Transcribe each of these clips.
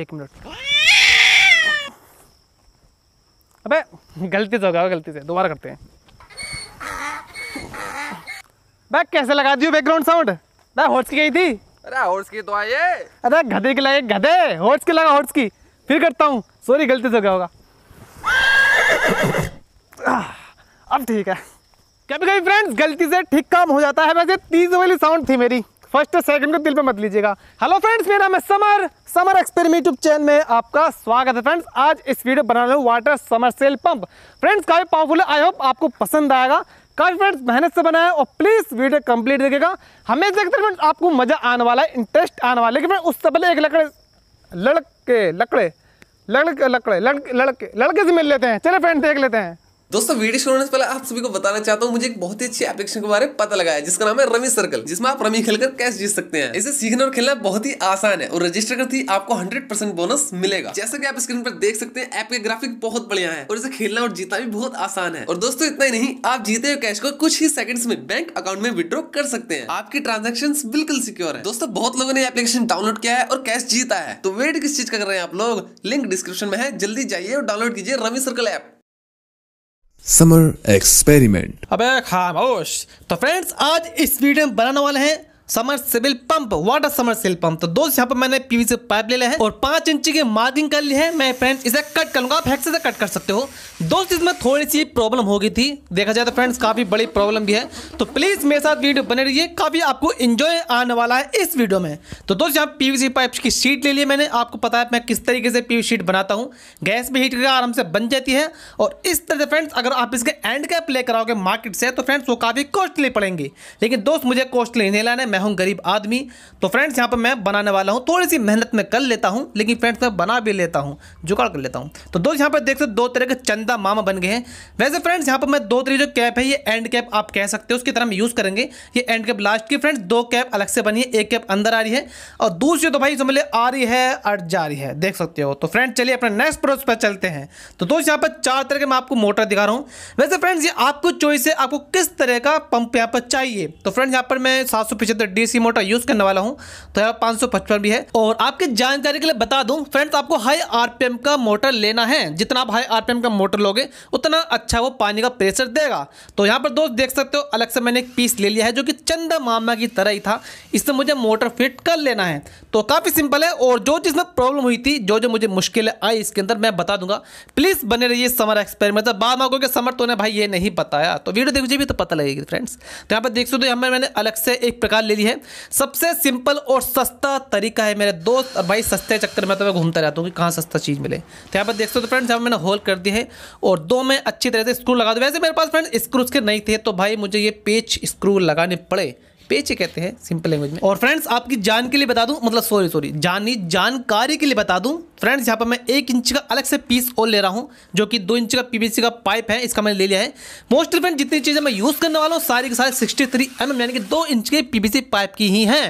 एक मिनट अबे गलती से हो गया गलती से दोबारा करते हैं बैग कैसे लगा दियो बैकग्राउंड साउंड ना हॉर्स की गई थी अरे हॉर्स की तो आई है अरे गधे के लगे गधे हॉर्स के लगा हॉर्स की फिर करता हूँ सॉरी गलती से हो गया होगा अब ठीक है कभी कभी फ्रेंड्स गलती से ठीक काम हो जाता है वैसे तीज वाली साउंड थी मेरी फर्स्ट सेकंड को दिल पे मत लीजिएगा हेलो फ्रेंड्स मेरा मैं Samar Samar experiment YouTube channel में आपका स्वागत है फ्रेंड्स आज इस वीडियो बना रहे हूँ water submersible pump friends काफ़ी पावरफुल है आई होप आपको पसंद आएगा काफ़ी फ्रेंड्स मेहनत से बनाया और प्लीज़ वीडियो कंप्लीट देखेगा हमें देखते फ्रेंड्स आपको मज़ा आने वाला है इंटरेस्ट आने वाला है लेकिन उससे पहले एक लकड़े लड़के लकड़े लड़के लकड़े लड़के लड़के लड़के से मिल लेते हैं चले फ्रेंड्स देख लेते हैं दोस्तों वीडियो शुरू होने से पहले आप सभी को बताना चाहता हूँ मुझे एक बहुत ही अच्छी एप्लीकेशन के बारे में पता लगा है जिसका नाम है रमी सर्कल जिसमें आप रमी खेलकर कैश जीत सकते हैं इसे सीखना और खेलना बहुत ही आसान है और रजिस्टर करते ही आपको 100% बोनस मिलेगा जैसा कि आप स्क्रीन पर देख सकते हैं ऐप के ग्राफिक बहुत बढ़िया है और इसे खेलना और जीतना भी बहुत आसान है और दोस्तों इतना ही नहीं आप जीते हुए कैश को कुछ ही सेकंड में बैंक अकाउंट में विद्रॉ कर सकते हैं आपकी ट्रांजेक्शन बिल्कुल सिक्योर है दोस्तों बहुत लोगों ने एप्लीकेशन डाउनलोड किया है और कैश जीता है तो वेट किस चीज का कर रहे हैं आप लोग लिंक डिस्क्रिप्शन में है जल्दी जाइए और डाउनलोड कीजिए Ravi circle app Samar experiment अबे खामोश तो फ्रेंड्स आज इस वीडियो में बनाने वाले हैं submersible pump water submersible pump तो दोस्त यहाँ पर मैंने पीवीसी पाइप ले लिया है और पांच इंची की मार्किंग कर ली है मैं फ्रेंड्स इसे कट कर लूंगा आप से कट कर सकते हो दोस्त इसमें थोड़ी सी प्रॉब्लम हो गई थी देखा जाए तो फ्रेंड्स काफी बड़ी प्रॉब्लम भी है तो प्लीज मेरे साथ वीडियो बने रहिए काफी आपको इंजॉय आने वाला है इस वीडियो में तो दोस्त यहाँ पीवीसी पाइप की शीट ले ली मैंने आपको पता है मैं किस तरीके से पीवी शीट बनाता हूँ गैस भी हीट करके आराम से बन जाती है और इस तरह से फ्रेंड्स अगर आप इसके एंड कैप ले कराओगे मार्केट से तो फ्रेंड्स वो काफी कॉस्टली पड़ेंगे लेकिन दोस्त मुझे कॉस्टली नहीं लाना मैं हूं गरीब आदमी तो फ्रेंड्स यहां पर मैं बनाने वाला हूं थोड़ी सी मेहनत में कर लेता हूं लेकिन फ्रेंड्स मैं बना भी लेता हूं जुगाड़ कर लेता हूं तो दोस्त यहां पर देख सकते दो तरह के चंदा मामा बन गए हैं वैसे फ्रेंड्स यहां पर मैं दो तरह जो कैप है ये एंड कैप आप कह सकते हो उसकी तरह हम यूज़ करेंगे ये एंड कैप लास्ट की फ्रेंड्स दो कैप अलग से बनी है एक कैप अंदर आ रही है और दूसरी तो भाई समझ ले आ रही है और जा रही है देख सकते हो तो फ्रेंड चलिए अपने नेक्स्ट प्रोस पर चलते हैं तो दोस्त यहाँ पर चार तरह के मैं आपको मोटर दिखा रहा हूँ वैसे फ्रेंड्स ये आपको चॉइस है आपको किस तरह का पंप यहाँ पर चाहिए तो फ्रेंड्स यहाँ पर मैं सात सौ डीसी मोटर यूज करने वाला हूँ तो यहाँ पचपन भी है और आपके जानकारी के लिए बता दू फ्रेंड्स आपको हाई आरपीएम का मोटर लेना है जितना आप हाई आरपीएम का मोटर लोगे उतना अच्छा वो पानी का प्रेशर देगा तो यहाँ पर दोस्त देख सकते हो अलग से मैंने एक पीस ले लिया है जो कि चंदा मामा की तरह ही था इससे मुझे मोटर फिट कर लेना है तो काफ़ी सिंपल है और जो जिसमें प्रॉब्लम हुई थी जो जो मुझे मुश्किल आई इसके अंदर मैं बता दूंगा प्लीज़ बने रहिए समर एक्सपेरिमेंट मतलब बाद मांगों के समर तो ने भाई ये नहीं बताया तो वीडियो देखिए भी तो पता लगेगी फ्रेंड्स तो यहाँ पर देख सकते हो यहाँ मैंने अलग से एक प्रकार ले लिए है सबसे सिंपल और सस्ता तरीका है मेरे दोस्त और भाई सस्ते चक्कर में तो मैं घूमता रहता हूँ कि कहाँ सस्ता चीज़ मिले तो यहाँ पर देख सकते हो फ्रेंड्स यहाँ मैंने होल कर दी है और दो में अच्छी तरह से स्क्रू लगा दो वैसे मेरे पास फ्रेंड स्क्रू उसके नहीं थे तो भाई मुझे ये पेच स्क्रू लगाने पड़े पेचे कहते हैं सिंपल लैंग्वेज में और फ्रेंड्स आपकी जान के लिए बता दूं मतलब सॉरी सॉरी जानी जानकारी के लिए बता दूं फ्रेंड्स यहाँ पर मैं एक इंच का अलग से पीस और ले रहा हूँ जो कि दो इंच का पीवीसी का पाइप है इसका मैंने ले लिया है मोस्ट फ्रेंड जितनी चीज़ें मैं यूज़ करने वाला हूँ सारी के सारे सिक्सटी थ्री एम एम यानी कि दो इंच के पी पाइप की ही हैं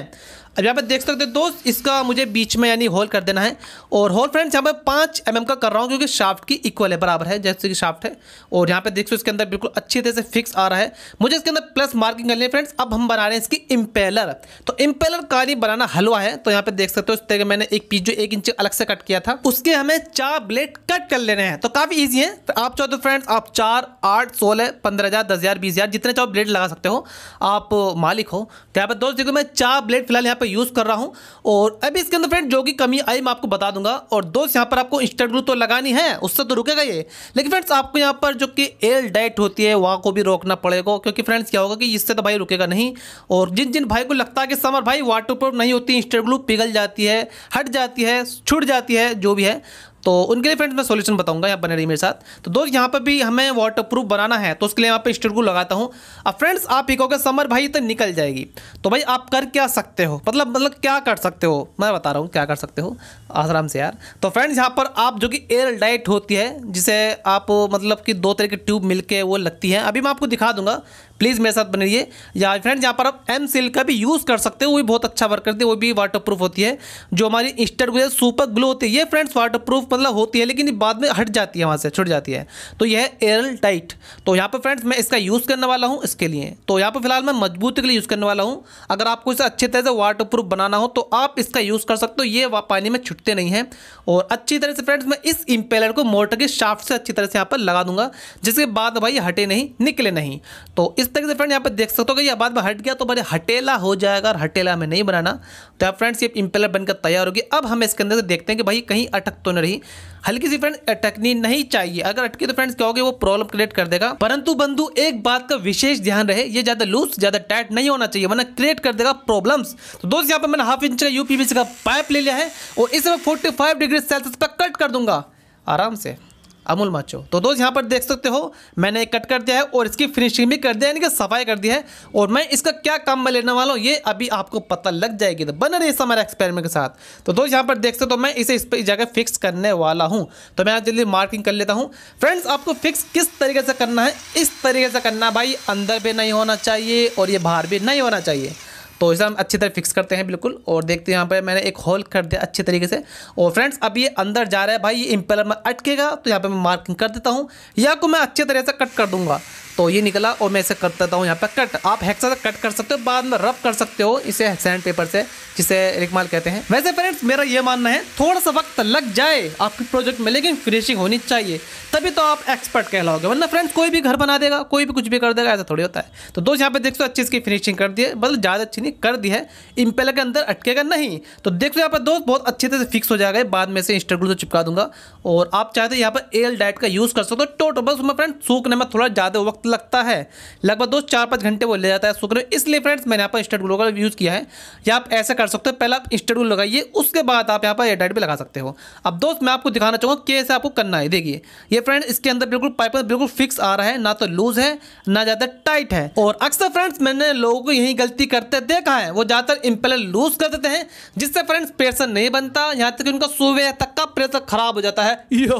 अब यहाँ पर देख सकते हो दोस्त इसका मुझे बीच में यानी होल कर देना है और होल फ्रेंड्स यहाँ पर पाँच एम का कर रहा हूँ क्योंकि शाफ्ट की इक्वल है बराबर है जैसे कि शाफ्ट है और यहाँ पर देख सो इसके अंदर बिल्कुल अच्छी तरह से फिक्स आ रहा है मुझे इसके अंदर प्लस मार्किंग करनी है फ्रेंड्स अब हम बना रहे हैं इसकी इम्पेलर तो इम्पेलर का नहीं बनाना हलवा है तो यहाँ पर देख सकते हो इस तरह मैंने एक पीस जो एक इंच अलग से कट किया था उसके हमें चार ब्लेड कट कर लेने हैं तो काफ़ी ईजी है तो आप चाहो तो फ्रेंड्स आप चार आठ सोलह पंद्रह हज़ार दस हज़ार बीस हज़ार जितने चाहो ब्लेड लगा सकते हो आप मालिक हो तो यहाँ पर दोस्त देखो मैं चार ब्लेड फिलहाल यहाँ पर यूज़ कर रहा हूँ और अभी इसके अंदर फ्रेंड जो कि कमी आई मैं आपको बता दूंगा और दोस्त यहाँ पर आपको इंस्टेंट ग्लू तो लगानी है उससे तो रुकेगा ये लेकिन फ्रेंड्स आपको यहाँ पर जो कि एल डाइट होती है वहाँ को भी रोकना पड़ेगा क्योंकि फ्रेंड्स क्या होगा कि इससे तो भाई रुकेगा नहीं और जिन जिन भाई को लगता है कि समर भाई वाटर नहीं होती इंस्टेंट ग्लू पिघल जाती है हट जाती है छुट जाती है जो भी है तो उनके लिए फ्रेंड्स मैं सॉल्यूशन बताऊंगा यहाँ बने रही मेरे साथ तो दोस्त यहाँ पर भी हमें वाटर प्रूफ बनाना है तो उसके लिए यहाँ पे स्टील को लगाता हूँ अब फ्रेंड्स आप ये कहोगे समर भाई तो निकल जाएगी तो भाई आप कर क्या सकते हो मतलब मतलब क्या कर सकते हो मैं बता रहा हूँ क्या कर सकते हो आसाराम से यार तो फ्रेंड्स यहाँ पर आप जो कि एयर डाइट होती है जिसे आप मतलब कि दो तरह की ट्यूब मिल वो लगती है अभी मैं आपको दिखा दूंगा प्लीज़ मेरे साथ बने रहिए या फ्रेंड्स यहाँ पर आप एम सिल का भी यूज़ कर सकते हो वो भी बहुत अच्छा वर्क करती है वो भी वाटर प्रूफ होती है जो हमारी इंस्टर ग्लो सुपर ग्लो होती है ये फ्रेंड्स वाटर प्रूफ मतलब होती है लेकिन बाद में हट जाती है वहाँ से छुट जाती है तो यह एयरल टाइट तो यहाँ पर फ्रेंड्स मैं इसका यूज़ करने वाला हूँ इसके लिए तो यहाँ पर फिलहाल मैं मजबूती के लिए यूज़ करने वाला हूँ अगर आपको इसे अच्छे तरह से वाटर प्रूफ बनाना हो तो आप इसका यूज़ कर सकते हो ये पानी में छुटते नहीं हैं और अच्छी तरह से फ्रेंड्स मैं इस इम्पेलर को मोटर के शाफ्ट से अच्छी तरह से यहाँ पर लगा दूंगा जिसके बाद भाई हटे नहीं निकले नहीं तो इस इस तरीके से फ्रेंड यहाँ पर देख सकते हो कि यह बाद में हट गया तो बड़े हटेला हो जाएगा और हटेला हमें नहीं बनाना तो आप फ्रेंड्स ये इम्पेलर बनकर तैयार होगी अब हम इसके अंदर से देखते हैं कि भाई कहीं अटक तो नहीं रही हल्की सी फ्रेंड अटकनी नहीं चाहिए अगर अटके तो फ्रेंड्स क्या होगी वो प्रॉब्लम क्रिएट कर देगा परंतु बंधु एक बात का विशेष ध्यान रहे ये ज़्यादा लूज ज़्यादा टाइट नहीं होना चाहिए वरना क्रिएट कर देगा प्रॉब्लम तो दोस्त यहाँ पर मैंने हाफ इंच का यू का पाइप ले लिया है और इसे मैं फोर्टी डिग्री सेल्सियस पर कट कर दूंगा आराम से अमूल माचो तो दोस्त यहाँ पर देख सकते हो मैंने कट कर दिया है और इसकी फिनिशिंग भी कर दिया यानी कि सफाई कर दी है और मैं इसका क्या काम में लेने वाला हूँ ये अभी आपको पता लग जाएगी तो बन रही है हमारे एक्सपेरिमेंट के साथ तो दोस्त यहाँ पर देख सकते हो तो मैं इसे इस पर जगह फिक्स करने वाला हूँ तो मैं जल्दी मार्किंग कर लेता हूँ फ्रेंड्स आपको फिक्स किस तरीके से करना है इस तरीके से करना भाई अंदर भी नहीं होना चाहिए और ये बाहर भी नहीं होना चाहिए तो इसे हम अच्छी तरह फिक्स करते हैं बिल्कुल और देखते हैं यहाँ पर मैंने एक होल कर दिया अच्छे तरीके से और फ्रेंड्स अब ये अंदर जा रहा है भाई ये इम्पेलर में अटकेगा तो यहाँ पर मैं मार्किंग कर देता हूँ या को तो मैं अच्छे तरह से कट कर दूँगा तो ये निकला और मैं इसे कर देता हूँ यहाँ पर कट आप हेक्सा से कट कर सकते हो बाद में रब कर सकते हो इसे सैंड पेपर से जिसे रिकमाल कहते हैं वैसे फ्रेंड्स मेरा ये मानना है थोड़ा सा वक्त लग जाए आपके प्रोजेक्ट में लेकिन फिनिशिंग होनी चाहिए तभी तो आप एक्सपर्ट कहलाओगे वरना फ्रेंड्स कोई भी घर बना देगा कोई भी कुछ भी कर देगा ऐसा थोड़ी होता है तो दोस्त यहाँ पे देख सो अच्छी इसकी फिनिशिंग कर दी है मतलब ज़्यादा अच्छी नहीं कर दी है इम्पेलर के अंदर अटकेगा नहीं तो देख सो यहाँ पर दोस्त बहुत अच्छे तरह से फिक्स हो जाएगा बाद में से इंस्टाग्लू से चिपका दूंगा और आप चाहते यहाँ पर एल डाइट का यूज़ कर सकते हो टोटो तो बस उसमें फ्रेंड सूखने में थोड़ा ज़्यादा वक्त लगता है लगभग दो चार पाँच घंटे वो ले जाता है सुकने इसलिए फ्रेंड्स मैंने यहाँ पर इंस्टेंट ग्लू का यूज़ किया है या आप ऐसे कर सकते हो पहले आप इंस्टेंट ग्लू लगाइए उसके बाद आप यहाँ पर एयरटाइट भी लगा सकते हो अब दोस्त मैं आपको दिखाना चाहूँगा कैसे आपको करना है देखिए ये फ्रेंड इसके अंदर बिल्कुल पाइप बिल्कुल फिक्स आ रहा है ना तो लूज़ है ना ज़्यादा टाइट है और अक्सर फ्रेंड्स मैंने लोगों को यही गलती करते देखा है वो ज़्यादातर इम्पेलर लूज़ कर देते हैं जिससे फ्रेंड्स प्रेशर नहीं बनता यहाँ तक उनका सुबह तक का प्रेशर खराब हो जाता है यो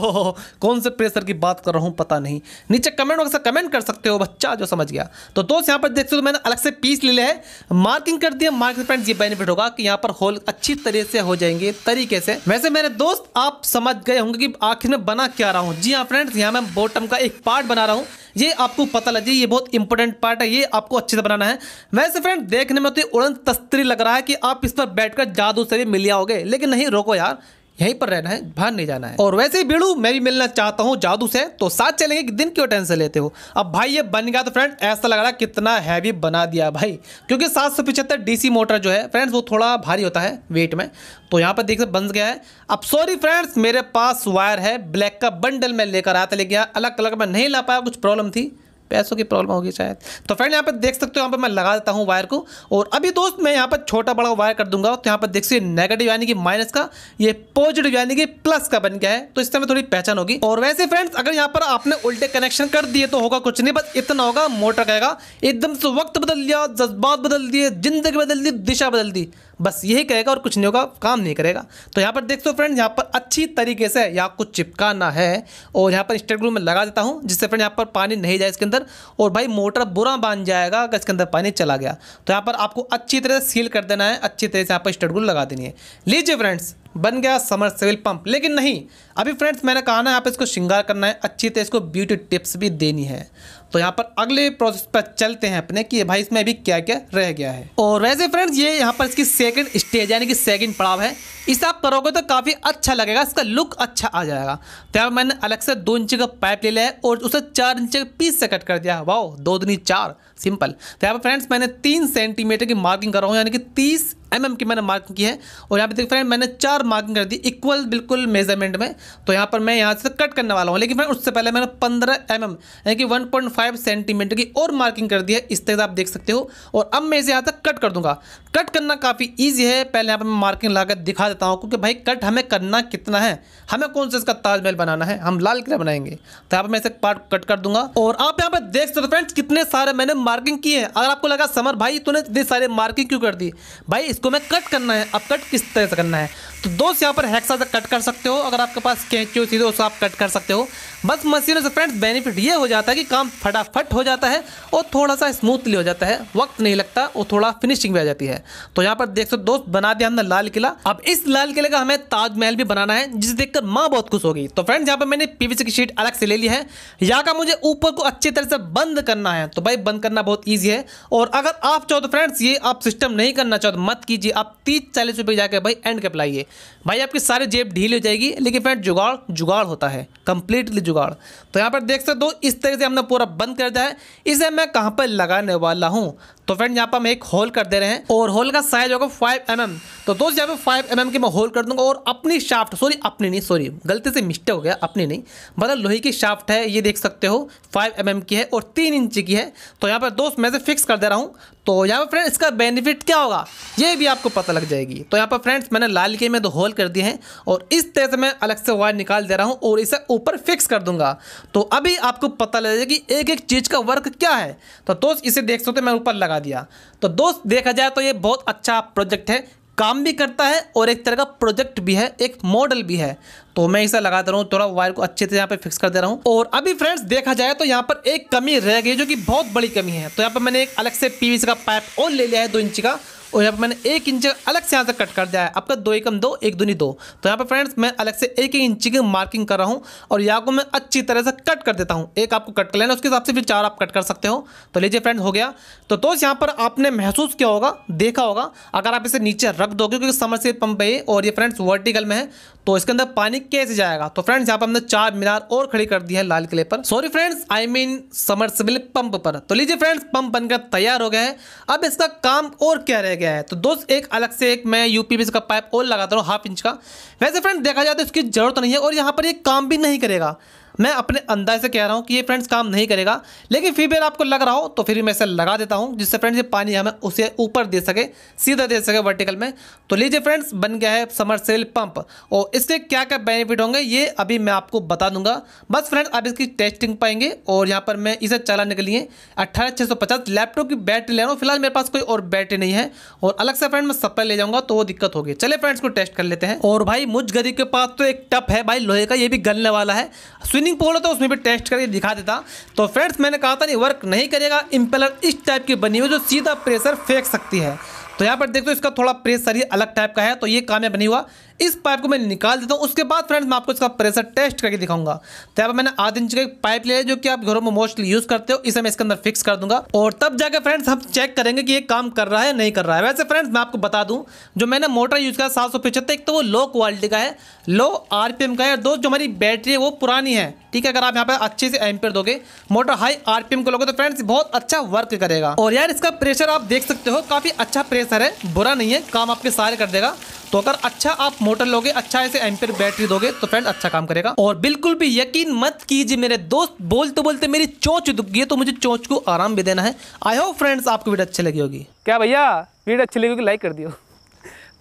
कौन से प्रेशर की बात कर रहा हूँ पता नहीं नीचे कमेंट बॉक्स कमेंट कर सकते हो बच्चा जो समझ गया तो दोस्त यहाँ पर देख सकते हो तो मैंने अलग से पीस ले लिया है मार्किंग कर दिया मार्किंग फ्रेंड ये बेनिफिट होगा कि यहाँ पर होल अच्छी तरह से हो जाएंगे तरीके से वैसे मेरे दोस्त आप समझ गए होंगे कि आखिर में बना क्या रहा हूँ जी हाँ फ्रेंड्स यहाँ मैं बॉटम का एक पार्ट बना रहा हूँ ये आपको पता लग जाए ये बहुत इंपॉर्टेंट पार्ट है ये आपको अच्छे से बनाना है वैसे फ्रेंड देखने में तो उड़न तस्तरी लग रहा है कि आप इस पर बैठकर जादू से भी मिल जाओगे लेकिन नहीं रोको यार यहीं पर रहना है बाहर नहीं जाना है और वैसे ही बीड़ू मैं भी मिलना चाहता हूँ जादू से तो साथ चलेंगे कि दिन क्यों टेंशन लेते हो अब भाई ये बन गया तो फ्रेंड ऐसा लग रहा है कितना हैवी बना दिया भाई क्योंकि सात सौ पिछहत्तर डीसी मोटर जो है फ्रेंड्स वो थोड़ा भारी होता है वेट में तो यहाँ पर देख बन गया है अब सॉरी फ्रेंड्स मेरे पास वायर है ब्लैक का बंडल मैं लेकर आया था लेकिन अलग कलर में नहीं ला पाया कुछ प्रॉब्लम थी पैसों की प्रॉब्लम होगी शायद तो फ्रेंड यहाँ पर देख सकते हो यहाँ पर मैं लगा देता हूँ वायर को और अभी दोस्त मैं यहाँ पर छोटा बड़ा वायर कर दूंगा तो यहाँ पर देख सकते नेगेटिव यानी कि माइनस का ये पॉजिटिव यानी कि प्लस का बन गया है तो इससे समय थोड़ी पहचान होगी और वैसे फ्रेंड्स अगर यहाँ पर आपने उल्टे कनेक्शन कर दिए तो होगा कुछ नहीं बस इतना होगा मोटर कहेगा एकदम से वक्त बदल दिया जज्बात बदल दिए जिंदगी बदल दी दिशा बदल दी बस यही करेगा और कुछ नहीं होगा काम नहीं करेगा तो यहाँ पर देख सो फ्रेंड यहाँ पर अच्छी तरीके से यहाँ कुछ चिपकाना है और यहाँ पर स्टेट ग्लू में लगा देता हूँ जिससे फ्रेंड यहाँ पर पानी नहीं जाए इसके अंदर और भाई मोटर बुरा बांध जाएगा अगर इसके अंदर पानी चला गया तो यहाँ पर आपको अच्छी तरह से सील कर देना है अच्छी तरह से यहाँ पर स्टेट ग्लू लगा देनी है लीजिए फ्रेंड्स बन गया समर सिविल पंप लेकिन नहीं अभी फ्रेंड्स मैंने कहा ना यहाँ पर इसको श्रृंगार करना है अच्छी तरह इसको ब्यूटी टिप्स भी देनी है तो यहाँ पर अगले प्रोसेस पर चलते हैं अपने कि भाई इसमें अभी क्या क्या रह गया है और वैसे फ्रेंड्स ये यहाँ पर इसकी सेकेंड स्टेज यानी कि सेकेंड पड़ाव है इसे आप करोगे तो काफ़ी अच्छा लगेगा इसका लुक अच्छा आ जाएगा तो यहाँ मैंने अलग से दो इंच का पाइप ले लिया है और उसे चार इंच का पीस से कट कर दिया है वाह दो दिन चार सिंपल तो यहाँ पर फ्रेंड्स मैंने तीन सेंटीमीटर की मार्किंग कर रहा हूँ यानी कि तीस एम mm की मैंने मार्किंग की है और यहाँ पे देखिए फ्रेंड मैंने चार मार्किंग कर दी इक्वल बिल्कुल मेजरमेंट में तो यहाँ पर मैं यहाँ से कट करने वाला हूँ लेकिन फ्रेंड उससे पहले मैंने 15 एम एम यानी कि 1.5 सेंटीमीटर की और मार्किंग कर दी है इस तरह से आप देख सकते हो और अब मैं इसे यहाँ तक कट कर दूंगा कट करना काफ़ी ईजी है पहले यहाँ पर मैं मार्किंग लाकर दिखा देता हूँ क्योंकि भाई कट हमें करना कितना है हमें कौन सा इसका ताजमहल बनाना है हम लाल किला बनाएंगे तो यहाँ पर मैं इसे पार्ट कट कर दूंगा और आप यहाँ पर देख सकते हो फ्रेंड्स कितने सारे मैंने मार्किंग की है अगर आपको लगा समर भाई तूने इतनी सारे मार्किंग क्यों कर दी भाई इसको मैं कट करना है अब कट किस तरह से करना है तो दोस्त यहाँ पर हेक्सा से कट कर सकते हो अगर आपके पास कैंची होती तो उसको आप कट कर सकते हो बस मशीनों से फ्रेंड्स बेनिफिट ये हो जाता है कि काम फटाफट हो जाता है और थोड़ा सा स्मूथली हो जाता है वक्त नहीं लगता और थोड़ा फिनिशिंग भी आ जाती है तो यहाँ पर देख सो दोस्त बना दिया हमने लाल किला अब इस लाल किले का हमें ताजमहल भी बनाना है जिसे देखकर माँ बहुत खुश होगी तो फ्रेंड्स यहाँ पर मैंने पीवीसी की शीट अलग से ले ली है यहाँ का मुझे ऊपर को अच्छी तरह से बंद करना है तो भाई बंद करना बहुत ईजी है और अगर आप चाहो तो फ्रेंड्स ये आप सिस्टम नहीं करना चाहो तो मत कीजिए आप तीस चालीस रुपये जाकर भाई एंड के अपलाइए भाई आपकी सारी जेब ढील हो जाएगी लेकिन फ्रेंड जुगाड़ जुगाड़ होता है कंप्लीटली जुगाड़ तो यहाँ पर देख सकते हो इस तरह से हमने पूरा बंद कर दिया है इसे मैं कहाँ पर लगाने वाला हूँ तो फ्रेंड यहाँ पर हम एक होल कर दे रहे हैं और होल का साइज होगा फाइव एम mm. तो दोस्त यहाँ पर फाइव एम mm की मैं होल कर दूंगा और अपनी शाफ्ट सॉरी अपनी नहीं सॉरी गलती से मिस्टेक हो गया अपनी नहीं मतलब लोहे की शाफ्ट है ये देख सकते हो फाइव एम mm की है और तीन इंच की है तो यहाँ पर दोस्त मैं से फिक्स कर दे रहा हूँ तो यहाँ पर फ्रेंड्स इसका बेनिफिट क्या होगा ये भी आपको पता लग जाएगी तो यहाँ पर फ्रेंड्स मैंने लाल के में दो होल कर दिए हैं और इस तरह से मैं अलग से वायर निकाल दे रहा हूँ और इसे ऊपर फिक्स कर दूंगा तो अभी आपको पता लग जाएगी एक एक चीज़ का वर्क क्या है तो दोस्त इसे देख सकते मैं ऊपर लगा दिया तो दोस्त देखा जाए तो ये बहुत अच्छा प्रोजेक्ट है काम भी करता है और एक तरह का प्रोजेक्ट भी है एक मॉडल भी है तो मैं इसे लगाता रहूँ थोड़ा वायर को अच्छे से यहाँ पे फिक्स कर दे रहा हूँ और अभी फ्रेंड्स देखा जाए तो यहाँ पर एक कमी रह गई जो कि बहुत बड़ी कमी है तो यहाँ पर मैंने एक अलग से पीवीसी का पाइप और ले लिया है दो इंच का और यहाँ पर मैंने एक इंच अलग से यहाँ से कट कर दिया है आपका तो दो एकम दो एक दूनी दो तो यहाँ पर फ्रेंड्स मैं अलग से एक एक इंची की मार्किंग कर रहा हूँ और यहाँ को मैं अच्छी तरह से कट कर देता हूँ एक आपको कट कर लेना उसके हिसाब से फिर चार आप कट कर सकते हो तो लीजिए फ्रेंड्स हो गया तो दोस्त यहाँ पर आपने महसूस किया होगा देखा होगा अगर आप इसे नीचे रख दोगे क्योंकि से पंप है और ये फ्रेंड्स वर्टिकल में है तो इसके अंदर पानी कैसे जाएगा तो फ्रेंड्स यहाँ पर हमने चार मीनार और खड़ी कर दी है लाल किले पर सॉरी फ्रेंड्स आई मीन समर पंप पर तो लीजिए फ्रेंड्स पंप बनकर तैयार हो गया है अब इसका काम और क्या रहेगा गया है तो दोस्त एक अलग से एक मैं यूपीपीसी का पाइप और लगाता हूँ हाफ इंच का वैसे फ्रेंड देखा जाए तो इसकी जरूरत नहीं है और यहाँ पर ये काम भी नहीं करेगा मैं अपने अंदाज से कह रहा हूँ कि ये फ्रेंड्स काम नहीं करेगा लेकिन फिर भी आपको लग रहा हो तो फिर मैं इसे लगा देता हूँ जिससे फ्रेंड्स ये पानी हमें उसे ऊपर दे सके सीधा दे सके वर्टिकल में तो लीजिए फ्रेंड्स बन गया है समर सेल पंप और इसके क्या क्या बेनिफिट होंगे ये अभी मैं आपको बता दूंगा बस फ्रेंड्स आप इसकी टेस्टिंग पाएंगे और यहाँ पर मैं इसे चलाने के लिए अट्ठारह लैपटॉप की बैटरी ले रहा हूँ फिलहाल मेरे पास कोई और बैटरी नहीं है और अलग से फ्रेंड मैं सप्लाई ले जाऊँगा तो वो दिक्कत होगी चले फ्रेंड्स को टेस्ट कर लेते हैं और भाई मुझ गरीब के पास तो एक टप है भाई लोहे का ये भी गलने वाला है सुनी स्विमिंग पूल होता उसमें भी टेस्ट करके दिखा देता तो फ्रेंड्स मैंने कहा था नहीं वर्क नहीं करेगा इम्पेलर इस टाइप की बनी हुई जो सीधा प्रेशर फेंक सकती है तो यहाँ पर देखो इसका थोड़ा प्रेशर ही अलग टाइप का है तो ये कामयाब नहीं हुआ इस पाइप को मैं निकाल देता हूँ उसके बाद फ्रेंड्स मैं आपको इसका प्रेशर टेस्ट करके दिखाऊंगा तो यहाँ पर मैंने आधे इंच का एक पाइप लिया है जो कि आप घरों में मोस्टली यूज करते हो इसे मैं इसके अंदर फिक्स कर दूंगा और तब जाकर फ्रेंड्स हम चेक करेंगे कि ये काम कर रहा है नहीं कर रहा है वैसे फ्रेंड्स मैं आपको बता दूँ जो मैंने मोटर यूज किया सात सौ पिछहत्तर एक तो वो लो क्वालिटी का है लो आर का है और दोस्त जो हमारी बैटरी है वो पुरानी है ठीक है अगर आप यहाँ पर अच्छे से एम्पेयर दोगे मोटर हाई आरपीएम को लोगे तो फ्रेंड्स बहुत अच्छा वर्क करेगा और यार इसका प्रेशर आप देख सकते हो काफी अच्छा प्रेशर है बुरा नहीं है काम आपके सारे कर देगा तो अगर अच्छा आप मोटर लोगे अच्छा ऐसे एम्पियर बैटरी दोगे तो फ्रेंड अच्छा काम करेगा और बिल्कुल भी यकीन मत कीजिए मेरे दोस्त बोलते बोलते मेरी चोच दुख गई है तो मुझे चोच को आराम भी देना है आई होप फ्रेंड्स आपको वीडियो अच्छी लगी होगी क्या भैया वीडियो अच्छी लगी होगी लाइक कर दियो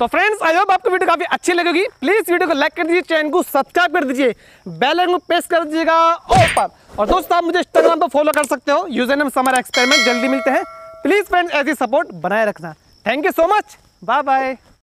तो फ्रेंड्स आई होप आपको वीडियो काफी अच्छी लगेगी प्लीज वीडियो को लाइक कर दीजिए चैनल को सब्सक्राइब कर दीजिए बेल आइकन को प्रेस कर दीजिएगा ऊपर और दोस्तों आप मुझे इंस्टाग्राम पर फॉलो कर सकते हो यूजर नेम समर एक्सपेरिमेंट जल्दी मिलते हैं प्लीज फ्रेंड्स ऐसी सपोर्ट बनाए रखना thank you so much bye bye